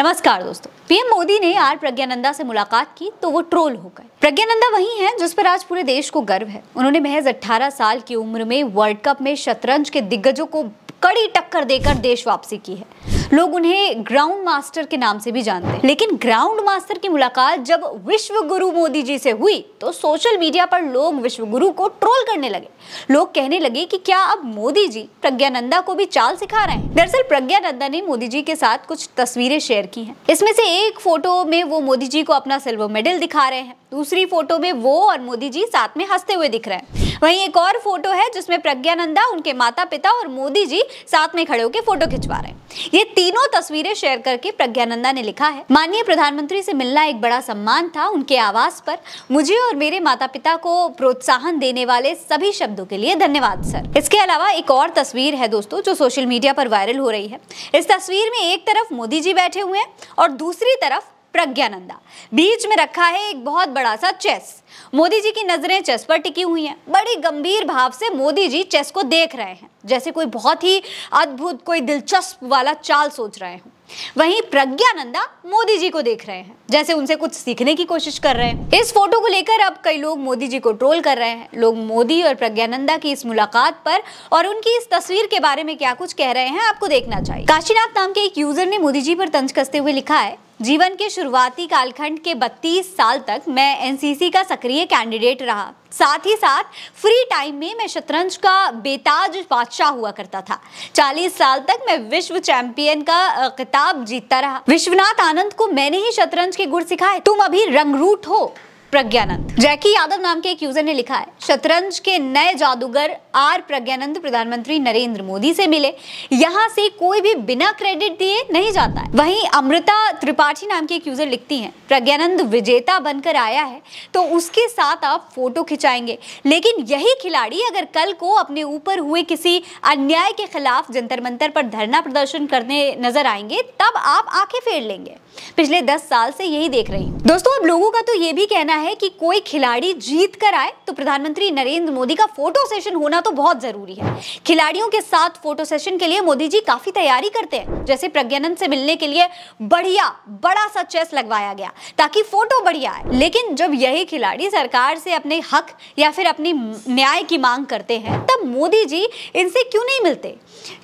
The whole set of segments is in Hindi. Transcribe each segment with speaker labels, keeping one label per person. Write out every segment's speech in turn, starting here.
Speaker 1: नमस्कार दोस्तों पीएम मोदी ने आर प्रज्ञानंदा से मुलाकात की तो वो ट्रोल हो गए प्रज्ञानंदा वही हैं जिस पर आज पूरे देश को गर्व है उन्होंने महज 18 साल की उम्र में वर्ल्ड कप में शतरंज के दिग्गजों को कड़ी टक्कर देकर देश वापसी की है लोग उन्हें ग्राउंड मास्टर के नाम से भी जानते हैं लेकिन ग्राउंड मास्टर की मुलाकात जब विश्व गुरु मोदी जी से हुई तो सोशल मीडिया पर लोग विश्व गुरु को ट्रोल करने लगे लोग कहने लगे कि क्या अब मोदी जी प्रज्ञानंदा को भी चाल सिखा रहे हैं दरअसल प्रज्ञानंदा ने मोदी जी के साथ कुछ तस्वीरें शेयर की हैं इसमें से एक फोटो में वो मोदी जी को अपना सिल्वर मेडल दिखा रहे हैं दूसरी फोटो में वो और मोदी जी साथ में हंसते हुए दिख रहे हैं वहीं एक और फोटो है जिसमें प्रज्ञानंदा उनके माता पिता और मोदी जी साथ में खड़े होकर फोटो खिंचवा रहे हैं ये तीनों तस्वीरें शेयर करके प्रज्ञानंदा ने लिखा है माननीय प्रधानमंत्री से मिलना एक बड़ा सम्मान था उनके आवास पर मुझे और मेरे माता पिता को प्रोत्साहन देने वाले सभी शब्दों के लिए धन्यवाद सर इसके अलावा एक और तस्वीर है दोस्तों जो सोशल मीडिया पर वायरल हो रही है इस तस्वीर में एक तरफ मोदी जी बैठे हुए हैं और दूसरी तरफ प्रज्ञानंदा बीच में रखा है एक बहुत बड़ा सा चेस मोदी जी की नजरें चेस पर टिकी हुई हैं बड़ी गंभीर भाव से मोदी जी चेस को देख रहे हैं जैसे कोई बहुत ही अद्भुत कोई दिलचस्प वाला चाल सोच रहे हैं वहीं प्रज्ञानंदा मोदी जी को देख रहे हैं जैसे उनसे कुछ सीखने की कोशिश कर रहे हैं इस फोटो को लेकर अब कई लोग मोदी जी को ट्रोल कर रहे हैं लोग मोदी और प्रज्ञानंदा की इस मुलाकात पर और उनकी इस तस्वीर के बारे में क्या कुछ कह रहे हैं आपको देखना चाहिए काशीनाथ नाम के एक यूजर ने मोदी जी पर तंज कसते हुए लिखा है जीवन के शुरुआती कालखंड के 32 साल तक मैं एनसीसी का सक्रिय कैंडिडेट रहा साथ ही साथ फ्री टाइम में मैं शतरंज का बेताज बादशाह हुआ करता था 40 साल तक मैं विश्व चैंपियन का किताब जीतता रहा विश्वनाथ आनंद को मैंने ही शतरंज के गुड़ सिखाए तुम अभी रंगरूट हो प्रज्ञानंद जैकी यादव नाम के एक यूजर ने लिखा है शतरंज के नए जादूगर आर प्रज्ञानंद प्रधानमंत्री नरेंद्र मोदी से मिले यहाँ से कोई भी बिना क्रेडिट दिए नहीं जाता है वहीं अमृता त्रिपाठी नाम के एक यूजर लिखती हैं प्रज्ञानंद विजेता बनकर आया है तो उसके साथ आप फोटो खिंचाएंगे लेकिन यही खिलाड़ी अगर कल को अपने ऊपर हुए किसी अन्याय के खिलाफ जंतर मंतर पर धरना प्रदर्शन करने नजर आएंगे तब आप आंखें फेर लेंगे पिछले दस साल से यही देख रही हूँ दोस्तों अब लोगों का तो ये भी कहना कहना है कि कोई खिलाड़ी जीत कर आए तो प्रधानमंत्री नरेंद्र मोदी का फोटो सेशन होना तो बहुत जरूरी है खिलाड़ियों के साथ फोटो सेशन के लिए मोदी जी काफी तैयारी करते हैं जैसे प्रज्ञानंद से मिलने के लिए बढ़िया बड़ा सा चेस लगवाया गया ताकि फोटो बढ़िया आए लेकिन जब यही खिलाड़ी सरकार से अपने हक या फिर अपनी न्याय की मांग करते हैं तब मोदी जी इनसे क्यों नहीं मिलते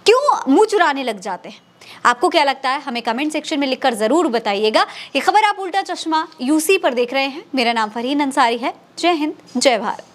Speaker 1: क्यों मुंह चुराने लग जाते हैं आपको क्या लगता है हमें कमेंट सेक्शन में लिखकर ज़रूर बताइएगा ये खबर आप उल्टा चश्मा यूसी पर देख रहे हैं मेरा नाम फरीन अंसारी है जय हिंद जय भारत